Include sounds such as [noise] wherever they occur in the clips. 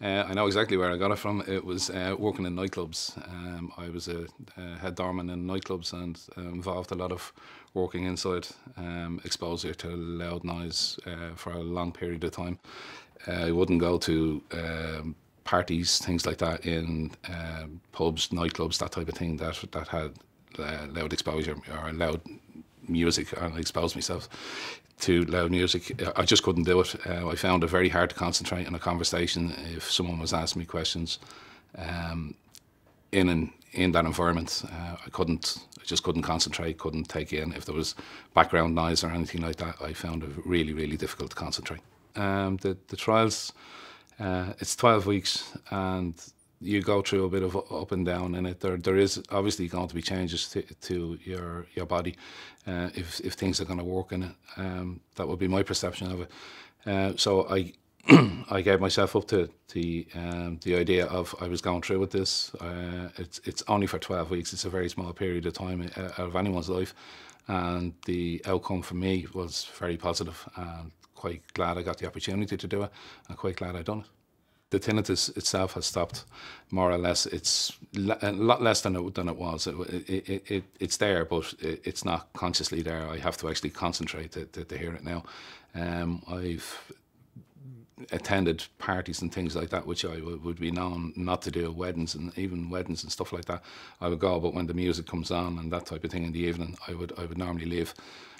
Uh, I know exactly where I got it from. It was uh, working in nightclubs. Um, I was a, a, head doorman in nightclubs and uh, involved a lot of working inside, um, exposure to loud noise uh, for a long period of time. Uh, I wouldn't go to um, parties, things like that, in um, pubs, nightclubs, that type of thing that that had uh, loud exposure or loud music and I expose myself to loud music. I just couldn't do it. Uh, I found it very hard to concentrate in a conversation if someone was asking me questions um, in an, in that environment. Uh, I couldn't. I just couldn't concentrate. Couldn't take in if there was background noise or anything like that. I found it really, really difficult to concentrate. Um, the the trials. Uh, it's twelve weeks and you go through a bit of up and down in it. There, there is obviously going to be changes to, to your your body uh, if if things are going to work in it. Um, that would be my perception of it. Uh, so I. [clears throat] I gave myself up to the um, the idea of I was going through with this. Uh, it's it's only for twelve weeks. It's a very small period of time uh, of anyone's life, and the outcome for me was very positive. And quite glad I got the opportunity to do it, and quite glad I done it the tenant is, itself has stopped more or less. It's le- a lot less than it, than it was. It, it, it, it's there, but it, it's not consciously there. I have to actually concentrate to, to, to hear it now. Um, I've attended parties and things like that, which I would be known not to do, weddings and even weddings and stuff like that. I would go, but when the music comes on and that type of thing in the evening, I would I would normally leave.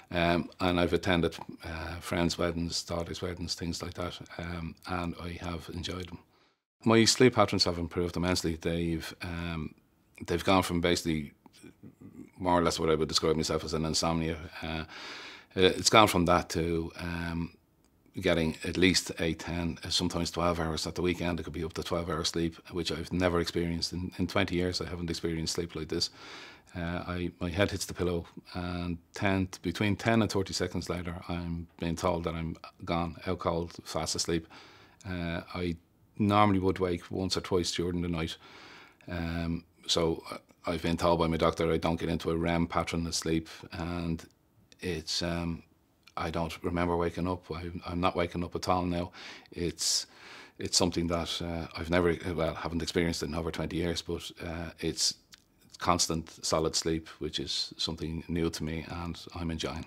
Um, and I've attended uh, friends' weddings, daughters' weddings, things like that, um, and I have enjoyed them. My sleep patterns have improved immensely. They've um, they've gone from basically more or less what I would describe myself as an insomnia. Uh, uh it's gone from that to um, getting at least eight, 10, uh, sometimes 12 hours at the weekend. It could be up to 12 hours sleep, which I've never experienced. In, in 20 years, I haven't experienced sleep like this. Uh, I, my head hits the pillow and 10, between 10 and 30 seconds later, I'm being told that I'm gone, out cold, fast asleep. Uh, I normally would wake once or twice during the night. Um, so uh, I've been told by my doctor I don't get into a REM pattern of sleep and it's um, I don't remember waking up. I, am not waking up at all now. It's it's something that uh, I've never, well, haven't experienced in over 20 years, but uh, it's constant solid sleep, which is something new to me and I'm enjoying.